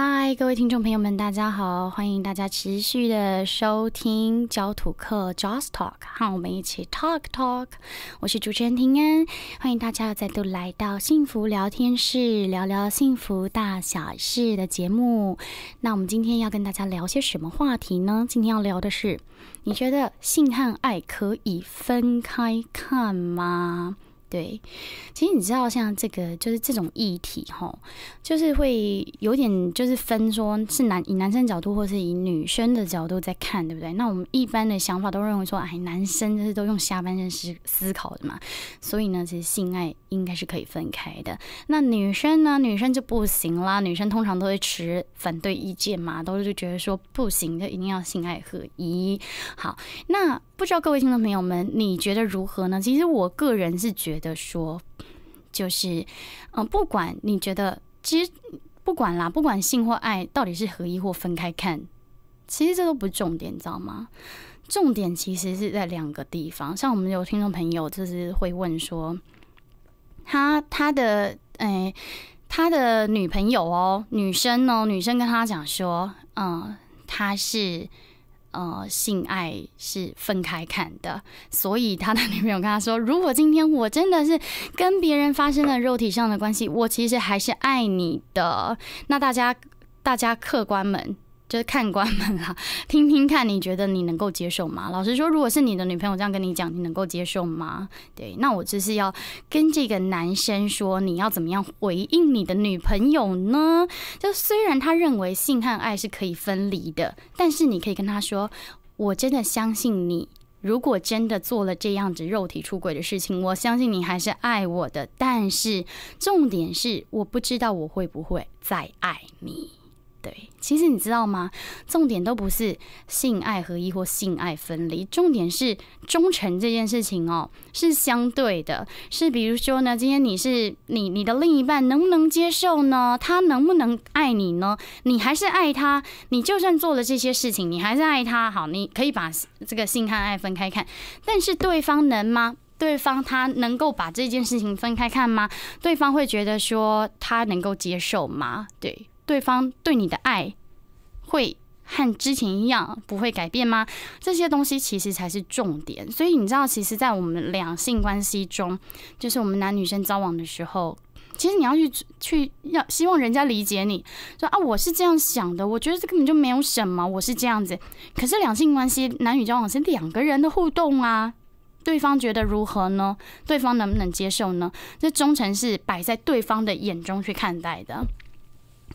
嗨，各位听众朋友们，大家好！欢迎大家持续的收听《焦土课 Jaws Talk》，和我们一起 talk talk。我是主持人平安，欢迎大家再度来到《幸福聊天室》，聊聊幸福大小事的节目。那我们今天要跟大家聊些什么话题呢？今天要聊的是，你觉得性和爱可以分开看吗？对，其实你知道，像这个就是这种议题，哈，就是会有点就是分，说是男以男生角度，或是以女生的角度在看，对不对？那我们一般的想法都认为说，哎，男生就是都用下半身思思考的嘛，所以呢，其实性爱应该是可以分开的。那女生呢，女生就不行啦，女生通常都会持反对意见嘛，都是就觉得说不行，就一定要性爱合一。好，那不知道各位听众朋友们，你觉得如何呢？其实我个人是觉。得说，就是，嗯，不管你觉得，其实不管啦，不管性或爱到底是合一或分开看，其实这都不是重点，你知道吗？重点其实是在两个地方。像我们有听众朋友，就是会问说，他他的，哎，他的女朋友哦，女生哦，女生跟他讲说，嗯，他是。呃，性爱是分开看的，所以他的女朋友跟他说：“如果今天我真的是跟别人发生了肉体上的关系，我其实还是爱你的。”那大家，大家客官们。就是看官们啦，听听看，你觉得你能够接受吗？老实说，如果是你的女朋友这样跟你讲，你能够接受吗？对，那我就是要跟这个男生说，你要怎么样回应你的女朋友呢？就虽然他认为性和爱是可以分离的，但是你可以跟他说：“我真的相信你，如果真的做了这样子肉体出轨的事情，我相信你还是爱我的。但是重点是，我不知道我会不会再爱你。”其实你知道吗？重点都不是性爱合一或性爱分离，重点是忠诚这件事情哦，是相对的。是比如说呢，今天你是你，你的另一半能不能接受呢？他能不能爱你呢？你还是爱他，你就算做了这些事情，你还是爱他。好，你可以把这个性和爱分开看，但是对方能吗？对方他能够把这件事情分开看吗？对方会觉得说他能够接受吗？对。对方对你的爱会和之前一样，不会改变吗？这些东西其实才是重点。所以你知道，其实，在我们两性关系中，就是我们男女生交往的时候，其实你要去去要希望人家理解你，说啊，我是这样想的，我觉得这根本就没有什么，我是这样子。可是两性关系，男女交往是两个人的互动啊，对方觉得如何呢？对方能不能接受呢？这忠诚是摆在对方的眼中去看待的。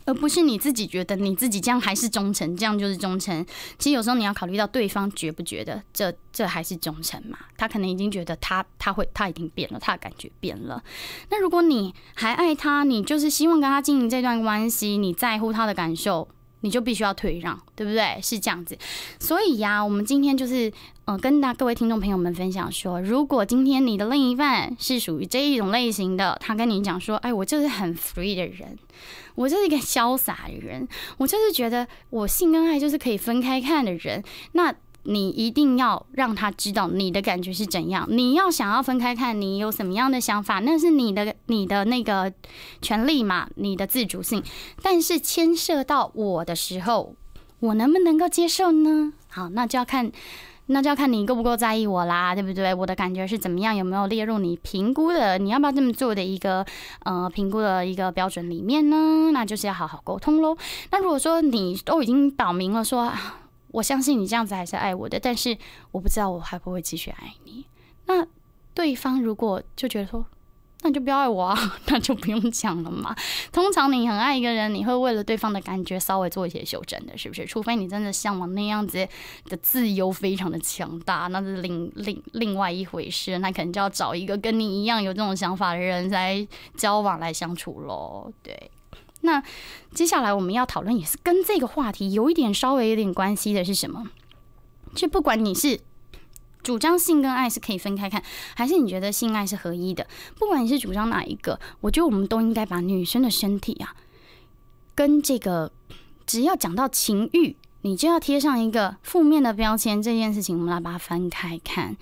而不是你自己觉得你自己这样还是忠诚，这样就是忠诚。其实有时候你要考虑到对方觉不觉得这这还是忠诚嘛？他可能已经觉得他他会他已经变了，他的感觉变了。那如果你还爱他，你就是希望跟他经营这段关系，你在乎他的感受。你就必须要退让，对不对？是这样子，所以呀，我们今天就是，嗯，跟大各位听众朋友们分享说，如果今天你的另一半是属于这一种类型的，他跟你讲说，哎，我就是很 free 的人，我就是一个潇洒的人，我就是觉得我性跟爱就是可以分开看的人，那。你一定要让他知道你的感觉是怎样。你要想要分开看，你有什么样的想法，那是你的你的那个权利嘛，你的自主性。但是牵涉到我的时候，我能不能够接受呢？好，那就要看，那就要看你够不够在意我啦，对不对？我的感觉是怎么样，有没有列入你评估的？你要不要这么做的一个呃评估的一个标准里面呢？那就是要好好沟通喽。那如果说你都已经表明了说。我相信你这样子还是爱我的，但是我不知道我还不会继续爱你。那对方如果就觉得说，那就不要爱我啊，那就不用讲了嘛。通常你很爱一个人，你会为了对方的感觉稍微做一些修正的，是不是？除非你真的向往那样子的自由，非常的强大，那是另另另外一回事，那可能就要找一个跟你一样有这种想法的人来交往来相处喽。对。那接下来我们要讨论，也是跟这个话题有一点稍微有点关系的是什么？就不管你是主张性跟爱是可以分开看，还是你觉得性爱是合一的，不管你是主张哪一个，我觉得我们都应该把女生的身体啊，跟这个只要讲到情欲。你就要贴上一个负面的标签，这件事情我们来把它翻开看，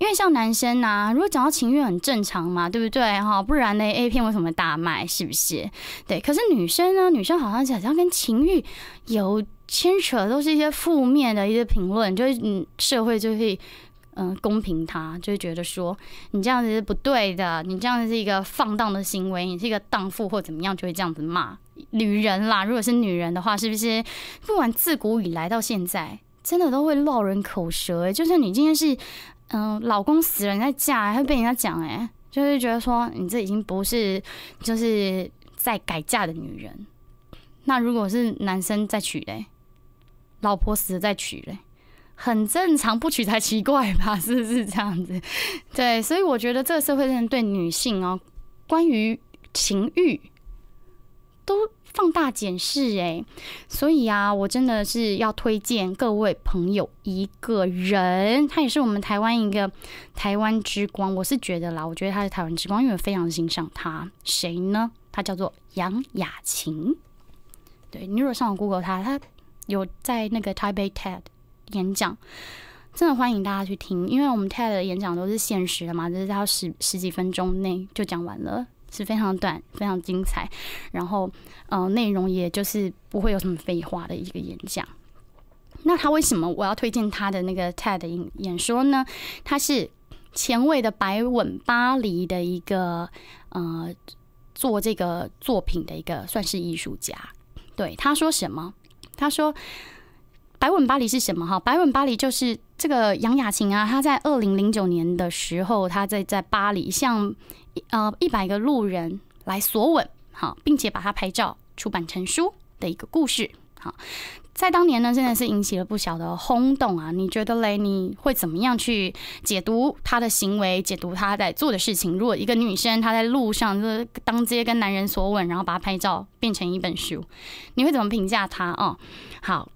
因为像男生呐，如果讲到情欲很正常嘛，对不对哈？不然呢，A 片为什么大卖？是不是？对，可是女生呢，女生好像好像跟情欲有牵扯，都是一些负面的一些评论，就是嗯，社会就会。嗯，公平他就会觉得说你这样子是不对的，你这样子是一个放荡的行为，你是一个荡妇或怎么样，就会这样子骂女人啦。如果是女人的话，是不是不管自古以来到现在，真的都会落人口舌？就算你今天是嗯老公死人在嫁，会被人家讲哎，就是觉得说你这已经不是就是在改嫁的女人。那如果是男生在娶嘞，老婆死了在娶嘞。很正常，不娶才奇怪吧？是不是这样子？对，所以我觉得这个社会真的对女性哦，关于情欲都放大检视哎。所以啊，我真的是要推荐各位朋友一个人，他也是我们台湾一个台湾之光。我是觉得啦，我觉得他是台湾之光，因为我非常欣赏他。谁呢？他叫做杨雅琴。对你如果上网 Google 他，他有在那个台北 TED。演讲真的欢迎大家去听，因为我们 TED 的演讲都是限时的嘛，就是在十十几分钟内就讲完了，是非常短、非常精彩，然后呃，内容也就是不会有什么废话的一个演讲。那他为什么我要推荐他的那个 TED 演演说呢？他是前卫的白稳巴黎的一个呃做这个作品的一个算是艺术家。对他说什么？他说。白吻巴黎是什么？哈，白吻巴黎就是这个杨雅琴啊，她在二零零九年的时候，她在在巴黎，向呃一百个路人来索吻，好，并且把她拍照出版成书的一个故事。好，在当年呢，真的是引起了不小的轰动啊。你觉得嘞？你会怎么样去解读她的行为，解读她在做的事情？如果一个女生她在路上就是当街跟男人索吻，然后把她拍照变成一本书，你会怎么评价她哦，好。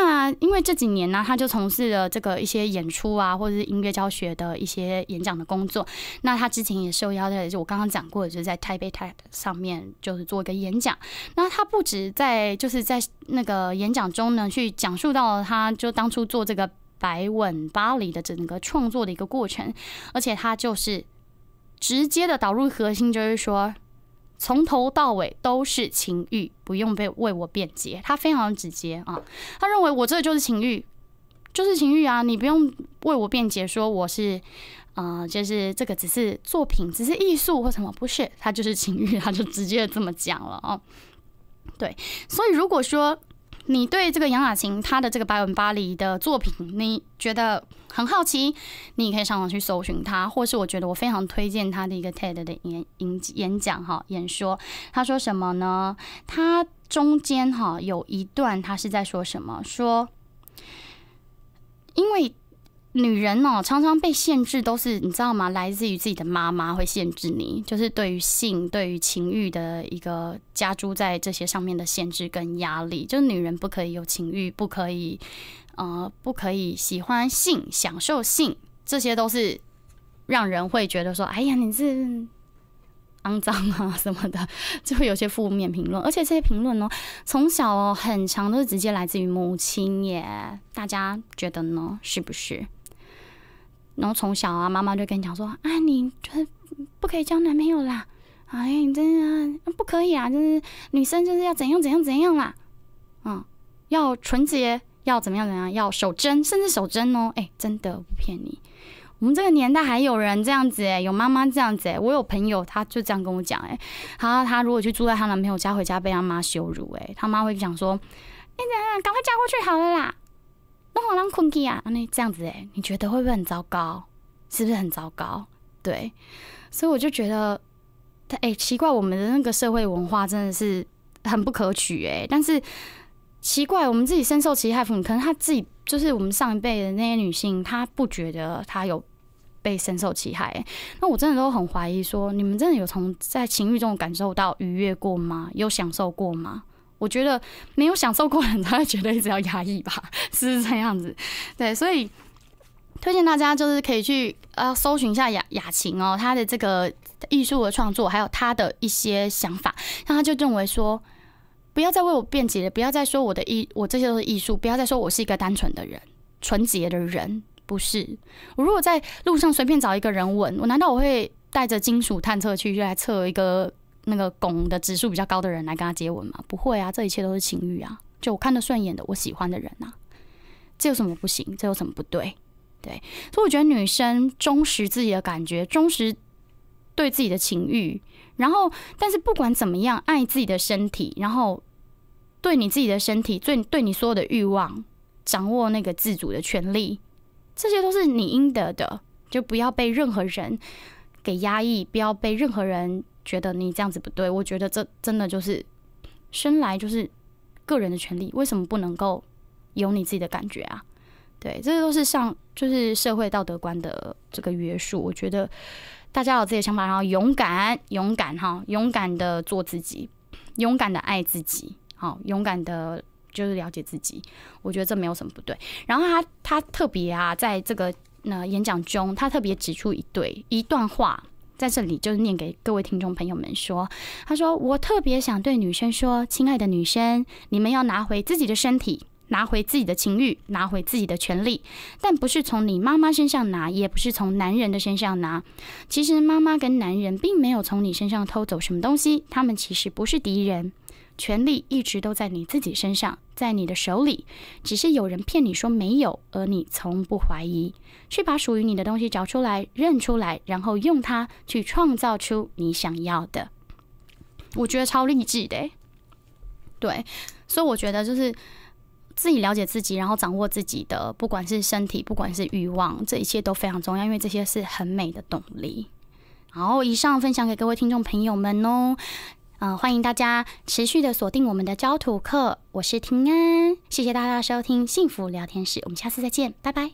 那因为这几年呢，他就从事了这个一些演出啊，或者是音乐教学的一些演讲的工作。那他之前也受邀在，就我刚刚讲过的，就是在台北台上面就是做一个演讲。那他不止在就是在那个演讲中呢，去讲述到了他就当初做这个《白吻巴黎》的整个创作的一个过程，而且他就是直接的导入核心，就是说。从头到尾都是情欲，不用被为我辩解。他非常直接啊，他认为我这就是情欲，就是情欲啊，你不用为我辩解，说我是，啊，就是这个只是作品，只是艺术或什么，不是，他就是情欲，他就直接这么讲了哦。对，所以如果说。你对这个杨雅琴她的这个《白文巴黎》的作品，你觉得很好奇，你也可以上网去搜寻她，或是我觉得我非常推荐她的一个 TED 的演演演讲哈，演说，她说什么呢？她中间哈有一段她是在说什么，说因为。女人哦，常常被限制，都是你知道吗？来自于自己的妈妈会限制你，就是对于性、对于情欲的一个加诸在这些上面的限制跟压力。就女人不可以有情欲，不可以呃，不可以喜欢性、享受性，这些都是让人会觉得说，哎呀，你是肮脏啊什么的，就会有些负面评论。而且这些评论哦，从小很长都是直接来自于母亲耶。大家觉得呢？是不是？然后从小啊，妈妈就跟你讲说，啊，你就是不可以交男朋友啦，哎，你真的不可以啊，就是女生就是要怎样怎样怎样啦，嗯，要纯洁，要怎么样怎样，要守贞，甚至守贞哦，哎，真的不骗你，我们这个年代还有人这样子，哎，有妈妈这样子，哎，我有朋友，他就这样跟我讲，哎，他他如果去住在他男朋友家，回家被他妈羞辱，哎，他妈会讲说，你怎赶快嫁过去好了啦。好让困去啊，那这样子哎，你觉得会不会很糟糕？是不是很糟糕？对，所以我就觉得，哎，奇怪，我们的那个社会文化真的是很不可取哎。但是奇怪，我们自己深受其害，可能他自己就是我们上一辈的那些女性，她不觉得她有被深受其害。那我真的都很怀疑，说你们真的有从在情欲中感受到愉悦过吗？有享受过吗？我觉得没有享受过的人，他觉得一直要压抑吧，是这样子。对，所以推荐大家就是可以去啊，搜寻一下雅雅琴哦，他的这个艺术的创作，还有他的一些想法。那他就认为说，不要再为我辩解了，不要再说我的艺，我这些都是艺术，不要再说我是一个单纯的人、纯洁的人，不是。我如果在路上随便找一个人问，我难道我会带着金属探测器去来测一个？那个拱的指数比较高的人来跟他接吻吗？不会啊，这一切都是情欲啊。就我看得顺眼的，我喜欢的人呐，这有什么不行？这有什么不对？对，所以我觉得女生忠实自己的感觉，忠实对自己的情欲，然后但是不管怎么样，爱自己的身体，然后对你自己的身体，对对你所有的欲望，掌握那个自主的权利，这些都是你应得的。就不要被任何人给压抑，不要被任何人。觉得你这样子不对，我觉得这真的就是生来就是个人的权利，为什么不能够有你自己的感觉啊？对，这都是像就是社会道德观的这个约束。我觉得大家有自己的想法，然后勇敢、勇敢哈、勇敢的做自己，勇敢的爱自己，好，勇敢的就是了解自己。我觉得这没有什么不对。然后他他特别啊，在这个那演讲中，他特别指出一对一段话。在这里就是念给各位听众朋友们说，他说我特别想对女生说，亲爱的女生，你们要拿回自己的身体，拿回自己的情欲，拿回自己的权利，但不是从你妈妈身上拿，也不是从男人的身上拿。其实妈妈跟男人并没有从你身上偷走什么东西，他们其实不是敌人。权力一直都在你自己身上，在你的手里，只是有人骗你说没有，而你从不怀疑。去把属于你的东西找出来、认出来，然后用它去创造出你想要的。我觉得超励志的。对，所以我觉得就是自己了解自己，然后掌握自己的，不管是身体，不管是欲望，这一切都非常重要，因为这些是很美的动力。好，以上分享给各位听众朋友们哦。嗯，欢迎大家持续的锁定我们的焦土课，我是婷安，谢谢大家收听幸福聊天室，我们下次再见，拜拜。